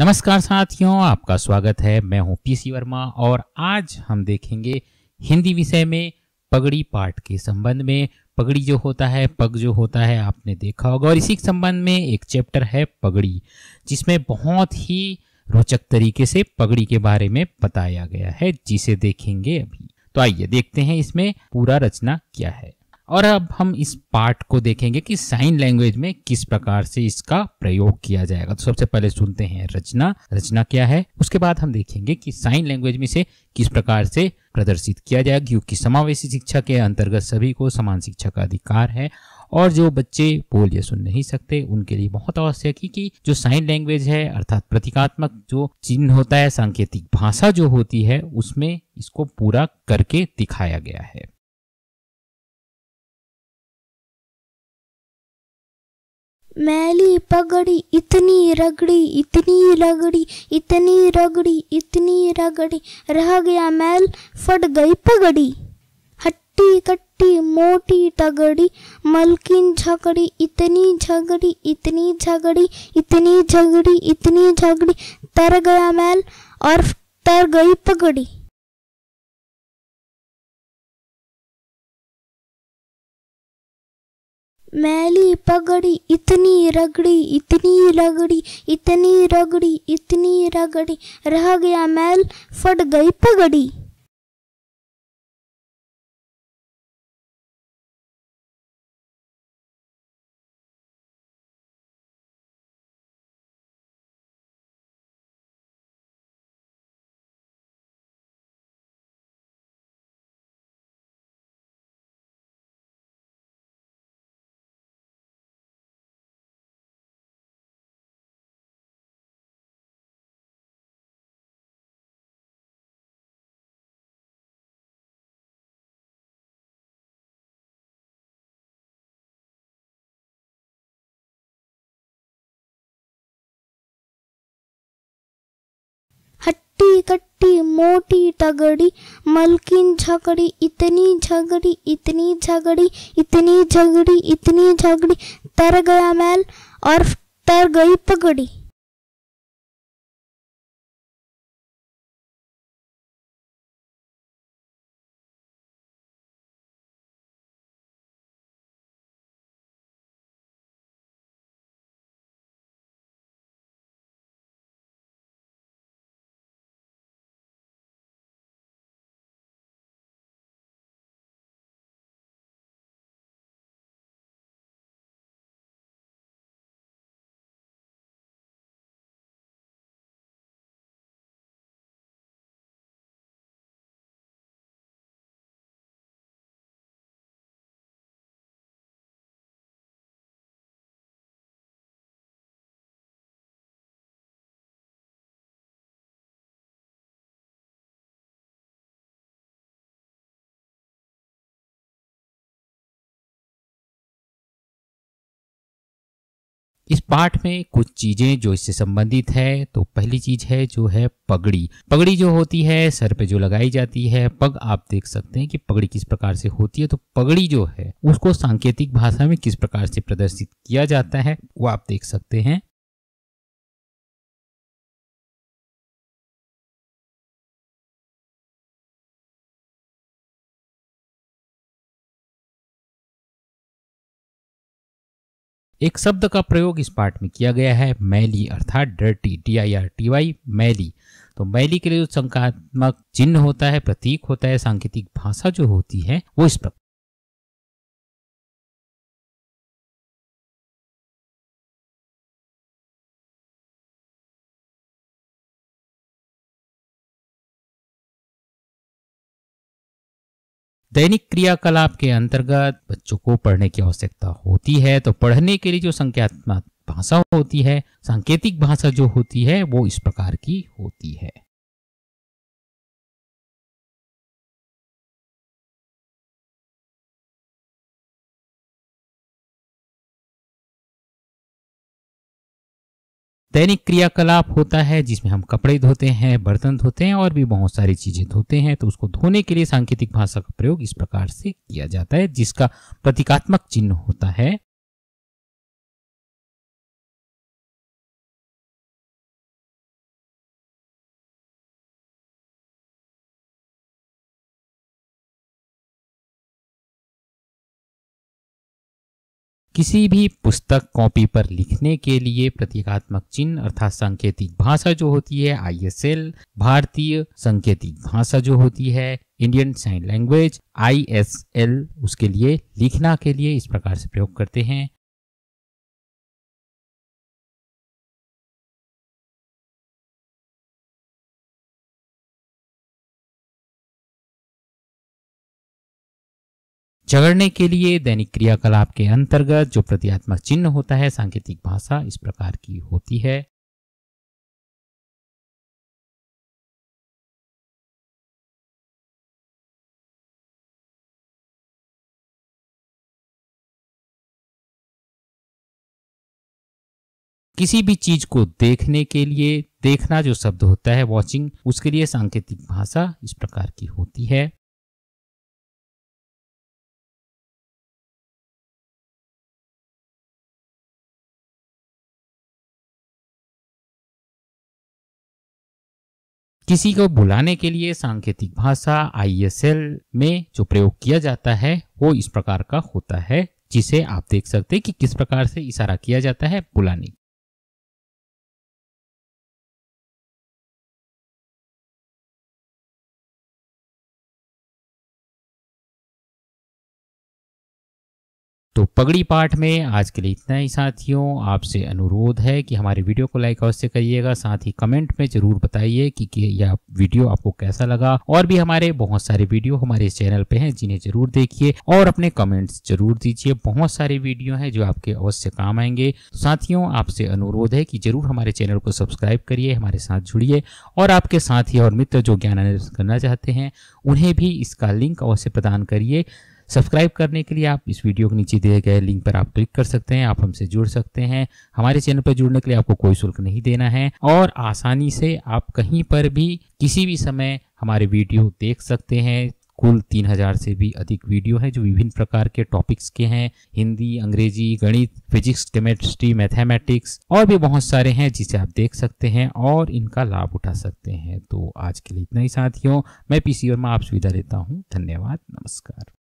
नमस्कार साथियों आपका स्वागत है मैं हूं पीसी वर्मा और आज हम देखेंगे हिंदी विषय में पगड़ी पाठ के संबंध में पगड़ी जो होता है पग जो होता है आपने देखा होगा और इसी संबंध में एक चैप्टर है पगड़ी जिसमें बहुत ही रोचक तरीके से पगड़ी के बारे में बताया गया है जिसे देखेंगे अभी तो आइए देखते हैं इसमें पूरा रचना क्या है और अब हम इस पार्ट को देखेंगे कि साइन लैंग्वेज में किस प्रकार से इसका प्रयोग किया जाएगा तो सबसे पहले सुनते हैं रचना रचना क्या है उसके बाद हम देखेंगे कि साइन लैंग्वेज में से किस प्रकार से प्रदर्शित किया जाएगा क्योंकि समावेशी शिक्षा के अंतर्गत सभी को समान शिक्षा का अधिकार है और जो बच्चे बोल या सुन नहीं सकते उनके लिए बहुत आवश्यक है कि जो साइन लैंग्वेज है अर्थात प्रतीकात्मक जो चिन्ह होता है सांकेतिक भाषा जो होती है उसमें इसको पूरा करके दिखाया गया है मैली पगड़ी इतनी रगड़ी इतनी रगड़ी इतनी रगड़ी इतनी रगड़ी रह गया मैल फट गई पगड़ी हट्टी कट्टी मोटी तगड़ी मलकिन झगड़ी इतनी झगड़ी इतनी झगड़ी इतनी झगड़ी इतनी झगड़ी तर गया मैल और तर गई पगड़ी मैली पगड़ी इतनी रगड़ी इतनी रगड़ी इतनी रगड़ी इतनी रगड़ी रह गया मैल फट गई पगड़ी कट्टी कट्टी मोटी टगड़ी मलकिन झगड़ी इतनी झगड़ी इतनी झगड़ी इतनी झगड़ी इतनी झगड़ी तर गया मैल और तर गई पगड़ी इस पाठ में कुछ चीजें जो इससे संबंधित है तो पहली चीज है जो है पगड़ी पगड़ी जो होती है सर पे जो लगाई जाती है पग आप देख सकते हैं कि पगड़ी किस प्रकार से होती है तो पगड़ी जो है उसको सांकेतिक भाषा में किस प्रकार से प्रदर्शित किया जाता है वो आप देख सकते हैं एक शब्द का प्रयोग इस पाठ में किया गया है मैली अर्थात dirty D I R T Y मैली तो मैली के लिए जो संकात्मक चिन्ह होता है प्रतीक होता है सांकेतिक भाषा जो होती है वो इस प्रकार दैनिक क्रियाकलाप के अंतर्गत बच्चों को पढ़ने की आवश्यकता होती है तो पढ़ने के लिए जो संख्यात्मक भाषा होती है सांकेतिक भाषा जो होती है वो इस प्रकार की होती है दैनिक क्रियाकलाप होता है जिसमें हम कपड़े धोते हैं बर्तन धोते हैं और भी बहुत सारी चीज़ें धोते हैं तो उसको धोने के लिए सांकेतिक भाषा का प्रयोग इस प्रकार से किया जाता है जिसका प्रतीकात्मक चिन्ह होता है किसी भी पुस्तक कॉपी पर लिखने के लिए प्रतीकात्मक चिन्ह अर्थात सांकेतिक भाषा जो होती है एल भारतीय संकेतिक भाषा जो होती है इंडियन साइन लैंग्वेज एल उसके लिए लिखना के लिए इस प्रकार से प्रयोग करते हैं झगड़ने के लिए दैनिक क्रियाकलाप के अंतर्गत जो प्रतियात्मक चिन्ह होता है सांकेतिक भाषा इस प्रकार की होती है किसी भी चीज को देखने के लिए देखना जो शब्द होता है वॉचिंग उसके लिए सांकेतिक भाषा इस प्रकार की होती है किसी को बुलाने के लिए सांकेतिक भाषा आई में जो प्रयोग किया जाता है वो इस प्रकार का होता है जिसे आप देख सकते हैं कि किस प्रकार से इशारा किया जाता है बुलाने तो पगड़ी पाठ में आज के लिए इतना ही साथियों आपसे अनुरोध है कि हमारे वीडियो को लाइक अवश्य करिएगा साथ ही कमेंट में जरूर बताइए कि, कि यह वीडियो आपको कैसा लगा और भी हमारे बहुत सारे वीडियो हमारे इस चैनल पे हैं जिन्हें जरूर देखिए और अपने कमेंट्स जरूर दीजिए बहुत सारे वीडियो हैं जो आपके अवश्य काम आएंगे तो साथियों आपसे अनुरोध है कि जरूर हमारे चैनल को सब्सक्राइब करिए हमारे साथ जुड़िए और आपके साथी और मित्र जो ज्ञान करना चाहते हैं उन्हें भी इसका लिंक अवश्य प्रदान करिए सब्सक्राइब करने के लिए आप इस वीडियो के नीचे दिए गए लिंक पर आप क्लिक कर सकते हैं आप हमसे जुड़ सकते हैं हमारे चैनल पर जुड़ने के लिए आपको कोई शुल्क नहीं देना है और आसानी से आप कहीं पर भी किसी भी समय हमारे वीडियो देख सकते हैं कुल तीन हजार से भी अधिक वीडियो हैं जो विभिन्न प्रकार के टॉपिक्स के हैं हिंदी अंग्रेजी गणित फिजिक्स केमेस्ट्री मैथमेटिक्स और भी बहुत सारे हैं जिसे आप देख सकते हैं और इनका लाभ उठा सकते हैं तो आज के लिए इतना ही साथियों मैं पीसी वर्मा आप सुविधा देता हूँ धन्यवाद नमस्कार